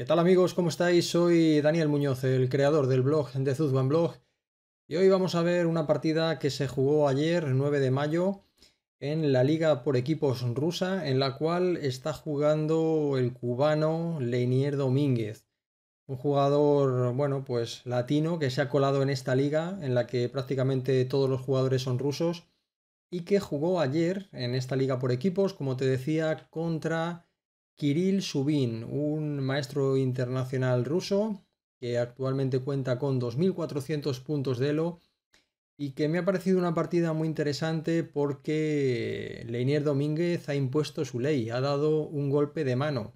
¿Qué tal amigos? ¿Cómo estáis? Soy Daniel Muñoz, el creador del blog de Zuzban Blog y hoy vamos a ver una partida que se jugó ayer, 9 de mayo, en la Liga por Equipos rusa, en la cual está jugando el cubano Leinier Domínguez, un jugador, bueno, pues latino que se ha colado en esta liga en la que prácticamente todos los jugadores son rusos y que jugó ayer en esta Liga por Equipos, como te decía, contra Kirill Subin, un maestro internacional ruso que actualmente cuenta con 2.400 puntos de Elo y que me ha parecido una partida muy interesante porque Leinier Domínguez ha impuesto su ley, ha dado un golpe de mano,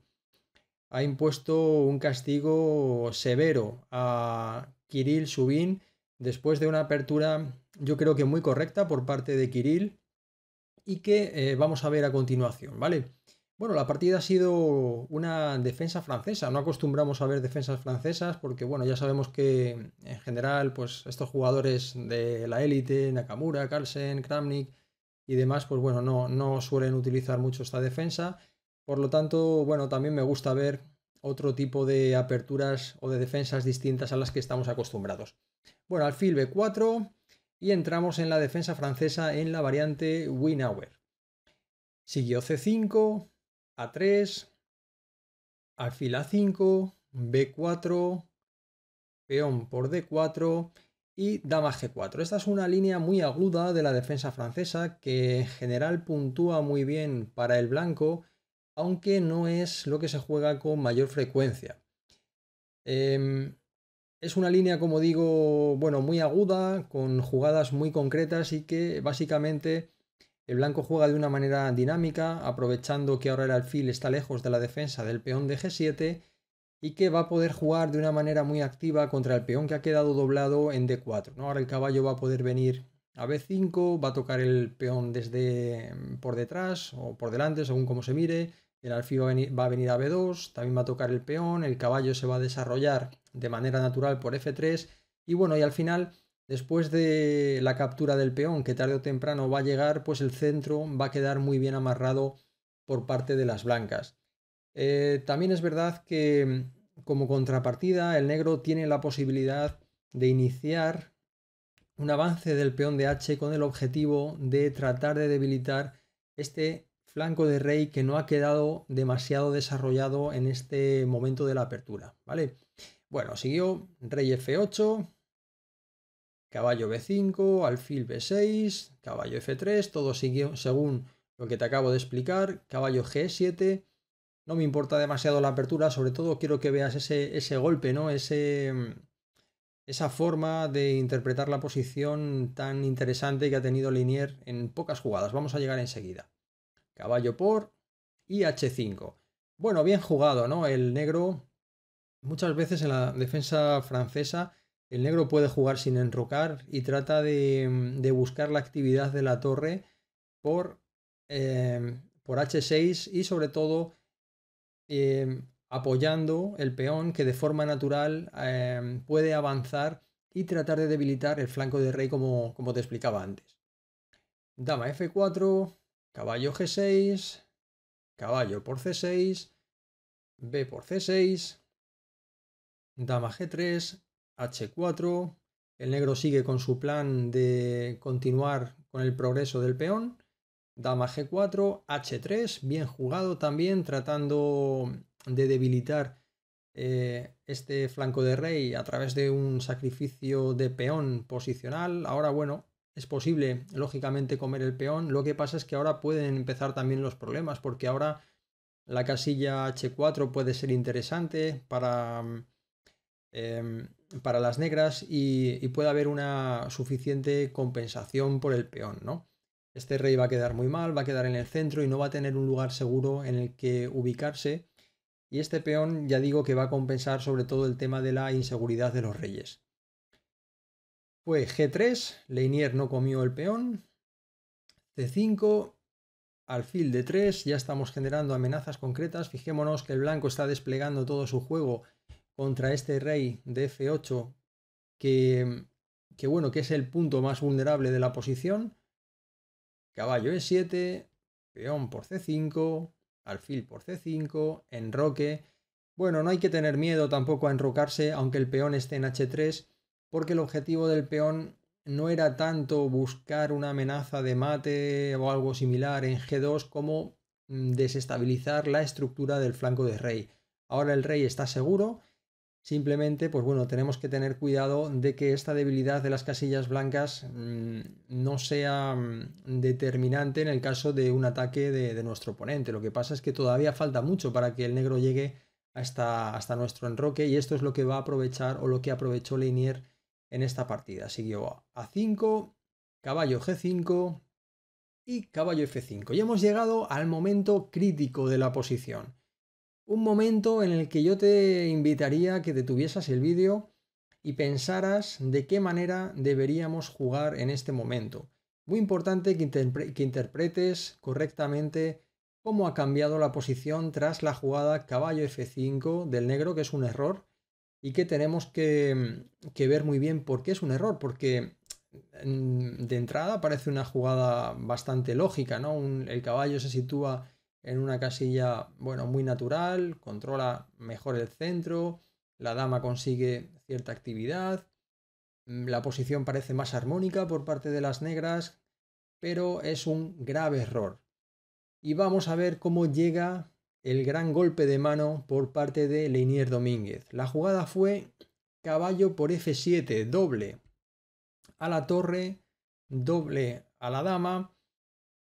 ha impuesto un castigo severo a Kirill Subin después de una apertura yo creo que muy correcta por parte de Kirill y que eh, vamos a ver a continuación, ¿vale? Bueno, la partida ha sido una defensa francesa. No acostumbramos a ver defensas francesas porque, bueno, ya sabemos que en general, pues estos jugadores de la élite, Nakamura, Carlsen, Kramnik y demás, pues bueno, no, no suelen utilizar mucho esta defensa. Por lo tanto, bueno, también me gusta ver otro tipo de aperturas o de defensas distintas a las que estamos acostumbrados. Bueno, alfil B4 y entramos en la defensa francesa en la variante Winauer. Siguió C5, a3, alfil A5, B4, peón por D4 y dama G4. Esta es una línea muy aguda de la defensa francesa que en general puntúa muy bien para el blanco, aunque no es lo que se juega con mayor frecuencia. Em, es una línea, como digo, bueno, muy aguda, con jugadas muy concretas y que básicamente el blanco juega de una manera dinámica, aprovechando que ahora el alfil está lejos de la defensa del peón de g7 y que va a poder jugar de una manera muy activa contra el peón que ha quedado doblado en d4. Ahora el caballo va a poder venir a b5, va a tocar el peón desde mm, por detrás o por delante, según como se mire. El alfil va a venir a b2, también va a tocar el peón, el caballo se va a desarrollar de manera natural por f3 y bueno, y al final Después de la captura del peón, que tarde o temprano va a llegar, pues el centro va a quedar muy bien amarrado por parte de las blancas. Eh, también es verdad que como contrapartida el negro tiene la posibilidad de iniciar un avance del peón de H con el objetivo de tratar de debilitar este flanco de rey que no ha quedado demasiado desarrollado en este momento de la apertura, ¿vale? Bueno, siguió rey F8, caballo B5, alfil B6, caballo F3, todo según lo que te acabo de explicar, caballo G7. No me importa demasiado la apertura, sobre todo quiero que veas ese, ese golpe, ¿no? Ese, esa forma de interpretar la posición tan interesante que ha tenido Linier en pocas jugadas. Vamos a llegar enseguida. Caballo por y H5. Bueno, bien jugado, ¿no? El negro muchas veces en la defensa francesa el negro puede jugar sin enrocar y trata de, buscar la actividad de la torre por, em, por H6 y sobre todo em, apoyando el peón que de forma natural em, puede avanzar y tratar de debilitar el flanco de rey como, como te explicaba antes. Dama F4, caballo G6, caballo por C6, B por C6, dama G3, h4, el negro sigue con su plan de continuar con el progreso del peón, dama g4, h3, bien jugado también, tratando de debilitar eh, este flanco de rey a través de un sacrificio de peón posicional. Ahora, bueno, es posible, lógicamente, comer el peón. Lo que pasa es que ahora pueden empezar también los problemas, porque ahora la casilla h4 puede ser interesante para... Mm, em, para las negras y, puede haber una suficiente compensación por el peón, ¿no? Este rey va a quedar muy mal, va a quedar en el centro y no va a tener un lugar seguro en el que ubicarse. Y este peón ya digo que va a compensar sobre todo el tema de la inseguridad de los reyes. Fue G3, Leinier no comió el peón. C5, alfil de 3, ya estamos generando amenazas concretas. Fijémonos que el blanco está desplegando todo su juego contra este rey de F8 que, que bueno, que es el punto más vulnerable de la posición. Caballo E7, peón por C5, alfil por C5, enroque. Bueno, no hay que tener miedo tampoco a enrocarse aunque el peón esté en H3 porque el objetivo del peón no era tanto buscar una amenaza de mate o algo similar en G2 como mm, desestabilizar la estructura del flanco de rey. Ahora el rey está seguro Simplemente, pues bueno, tenemos que tener cuidado de que esta debilidad de las casillas blancas mm, no sea mm, determinante en el caso de un ataque de, nuestro oponente. Lo que pasa es que todavía falta mucho para que el negro llegue hasta, hasta nuestro enroque y esto es lo que va a aprovechar o lo que aprovechó Leinier en esta partida. Siguió a 5, caballo G5 y caballo F5. Y hemos llegado al momento crítico de la posición un momento en el que yo te invitaría a que detuviesas el vídeo y pensaras de qué manera deberíamos jugar en este momento. Muy importante que, interpretes correctamente cómo ha cambiado la posición tras la jugada caballo F5 del negro, que es un error, y que tenemos que, ver muy bien por qué es un error, porque mm, de entrada parece una jugada bastante lógica, ¿no? el caballo se sitúa en una casilla, bueno, muy natural, controla mejor el centro, la dama consigue cierta actividad, mm, la posición parece más armónica por parte de las negras, pero es un grave error. Y vamos a ver cómo llega el gran golpe de mano por parte de Leinier Domínguez. La jugada fue caballo por F7, doble a la torre, doble a la dama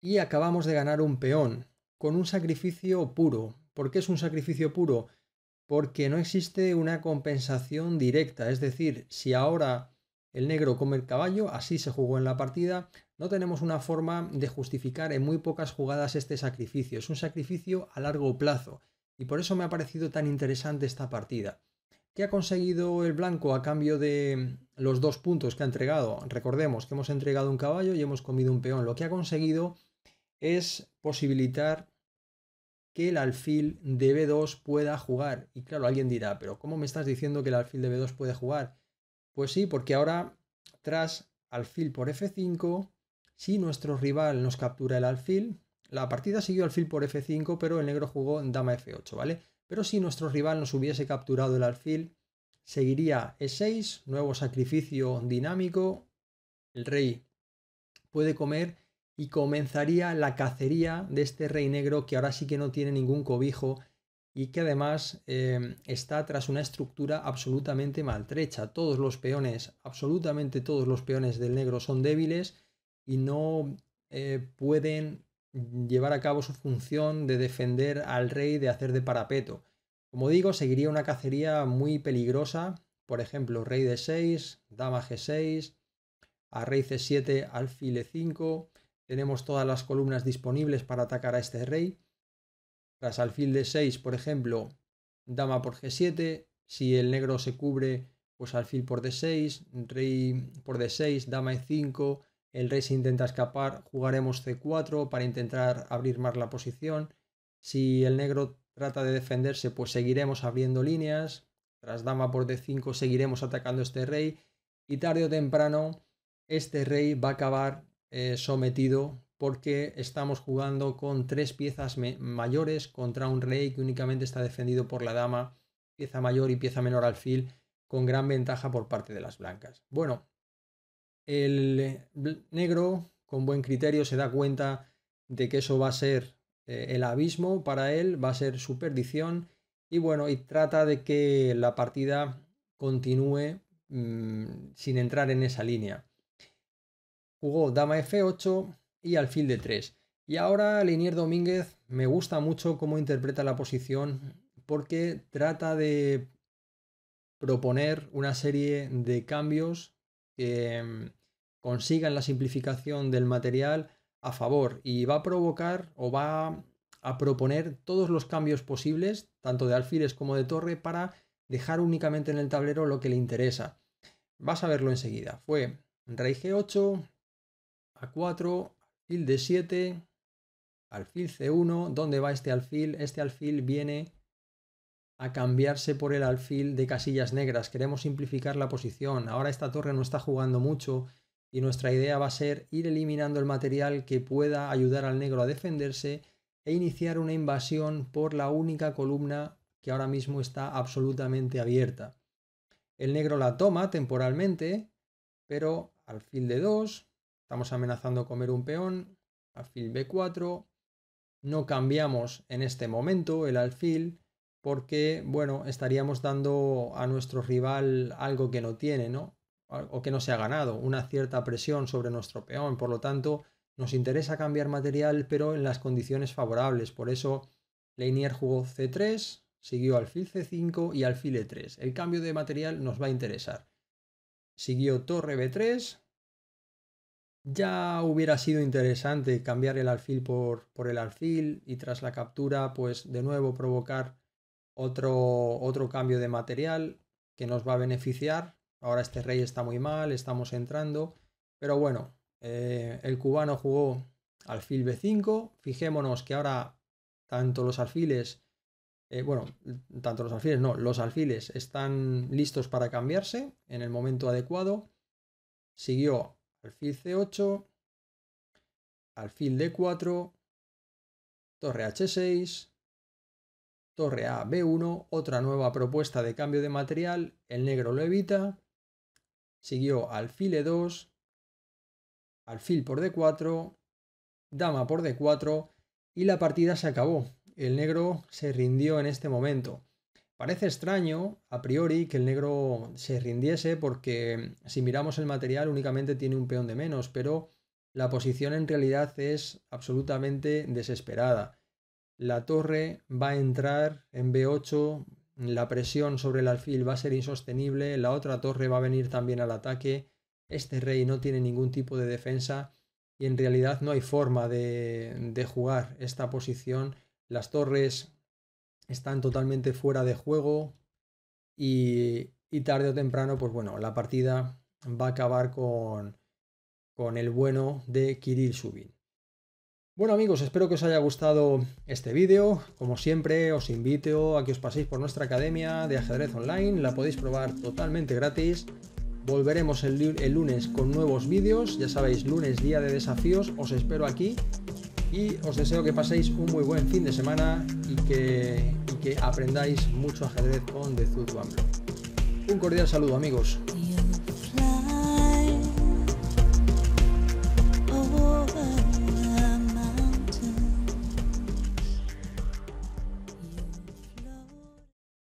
y acabamos de ganar un peón con un sacrificio puro. ¿Por qué es un sacrificio puro? Porque no existe una compensación directa. Es decir, si ahora el negro come el caballo, así se jugó en la partida, no tenemos una forma de justificar en muy pocas jugadas este sacrificio. Es un sacrificio a largo plazo. Y por eso me ha parecido tan interesante esta partida. ¿Qué ha conseguido el blanco a cambio de los dos puntos que ha entregado? Recordemos que hemos entregado un caballo y hemos comido un peón. Lo que ha conseguido es posibilitar que el alfil de B2 pueda jugar. Y claro, alguien dirá, pero ¿cómo me estás diciendo que el alfil de B2 puede jugar? Pues sí, porque ahora tras alfil por F5, si nuestro rival nos captura el alfil, la partida siguió alfil por F5, pero el negro jugó en dama F8, ¿vale? Pero si nuestro rival nos hubiese capturado el alfil, seguiría E6, nuevo sacrificio dinámico, el rey puede comer y comenzaría la cacería de este rey negro que ahora sí que no tiene ningún cobijo y que además em, está tras una estructura absolutamente maltrecha. Todos los peones, absolutamente todos los peones del negro son débiles y no eh, pueden llevar a cabo su función de defender al rey, de hacer de parapeto. Como digo, seguiría una cacería muy peligrosa, por ejemplo, rey de 6, dama g6, a rey c7, alfil e5, tenemos todas las columnas disponibles para atacar a este rey. Tras alfil de 6, por ejemplo, dama por g7, si el negro se cubre, pues alfil por d6, rey por d6, dama e5, el rey se intenta escapar, jugaremos c4 para intentar abrir más la posición. Si el negro trata de defenderse, pues seguiremos abriendo líneas. Tras dama por d5 seguiremos atacando a este rey y tarde o temprano este rey va a acabar eh, sometido porque estamos jugando con tres piezas mayores contra un rey que únicamente está defendido por la dama, pieza mayor y pieza menor alfil, con gran ventaja por parte de las blancas. Bueno, el negro con buen criterio se da cuenta de que eso va a ser eh, el abismo para él, va a ser su perdición y bueno, y trata de que la partida continúe mm, sin entrar en esa línea jugó dama f8 y alfil de 3 Y ahora Linier Domínguez me gusta mucho cómo interpreta la posición porque trata de proponer una serie de cambios que mm, consigan la simplificación del material a favor y va a provocar o va a proponer todos los cambios posibles, tanto de alfiles como de torre, para dejar únicamente en el tablero lo que le interesa. Vas a verlo enseguida. Fue rey g8, a4, alfil de 7 alfil C1. ¿Dónde va este alfil? Este alfil viene a cambiarse por el alfil de casillas negras. Queremos simplificar la posición. Ahora esta torre no está jugando mucho y nuestra idea va a ser ir eliminando el material que pueda ayudar al negro a defenderse e iniciar una invasión por la única columna que ahora mismo está absolutamente abierta. El negro la toma temporalmente, pero alfil de 2, Estamos amenazando comer un peón, alfil b4. No cambiamos en este momento el alfil porque, bueno, estaríamos dando a nuestro rival algo que no tiene, ¿no? O que no se ha ganado, una cierta presión sobre nuestro peón. Por lo tanto, nos interesa cambiar material, pero en las condiciones favorables. Por eso, Leinier jugó c3, siguió alfil c5 y alfil e3. El cambio de material nos va a interesar. Siguió torre b3, ya hubiera sido interesante cambiar el alfil por, el alfil y tras la captura, pues de nuevo provocar otro, otro cambio de material que nos va a beneficiar. Ahora este rey está muy mal, estamos entrando. Pero bueno, eh, el cubano jugó alfil B5. Fijémonos que ahora tanto los alfiles, eh, bueno, tanto los alfiles, no, los alfiles están listos para cambiarse en el momento adecuado. Siguió alfil c8, alfil d4, torre h6, torre a b1, otra nueva propuesta de cambio de material, el negro lo evita, siguió alfil e2, alfil por d4, dama por d4 y la partida se acabó. El negro se rindió en este momento. Parece extraño, a priori, que el negro se rindiese porque mm, si miramos el material únicamente tiene un peón de menos, pero la posición en realidad es absolutamente desesperada. La torre va a entrar en B8, mm, la presión sobre el alfil va a ser insostenible, la otra torre va a venir también al ataque, este rey no tiene ningún tipo de defensa y en realidad no hay forma de, de jugar esta posición. Las torres están totalmente fuera de juego y, tarde o temprano, pues bueno, la partida va a acabar con, el bueno de Kirill Subin. Bueno amigos, espero que os haya gustado este vídeo. Como siempre, os invito a que os paséis por nuestra academia de ajedrez online. La podéis probar totalmente gratis. Volveremos el, el lunes con nuevos vídeos. Ya sabéis, lunes día de desafíos. Os espero aquí y os deseo que paséis un muy buen fin de semana y que, que aprendáis mucho ajedrez con The Zuzbamblo. Un cordial saludo amigos.